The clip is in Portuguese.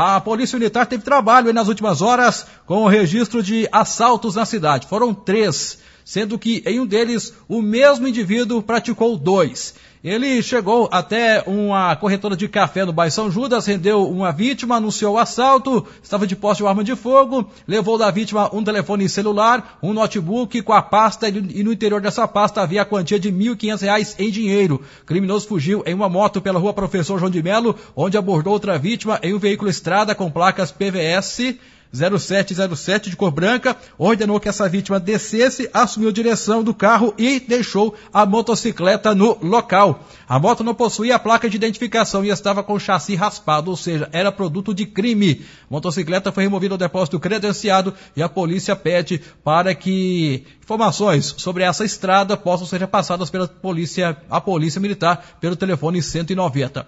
A Polícia Militar teve trabalho nas últimas horas com o registro de assaltos na cidade. Foram três, sendo que em um deles o mesmo indivíduo praticou dois. Ele chegou até uma corretora de café no bairro São Judas, rendeu uma vítima, anunciou o assalto, estava de posse de uma arma de fogo, levou da vítima um telefone celular, um notebook com a pasta e no interior dessa pasta havia a quantia de R$ 1.500 em dinheiro. O criminoso fugiu em uma moto pela rua Professor João de Melo, onde abordou outra vítima em um veículo estrada com placas PVS 0707 de cor branca, ordenou que essa vítima descesse, assumiu a direção do carro e deixou a motocicleta no local. A moto não possuía a placa de identificação e estava com chassi raspado, ou seja, era produto de crime. A motocicleta foi removida ao depósito credenciado e a polícia pede para que informações sobre essa estrada possam ser passadas pela polícia, a polícia militar, pelo telefone 190.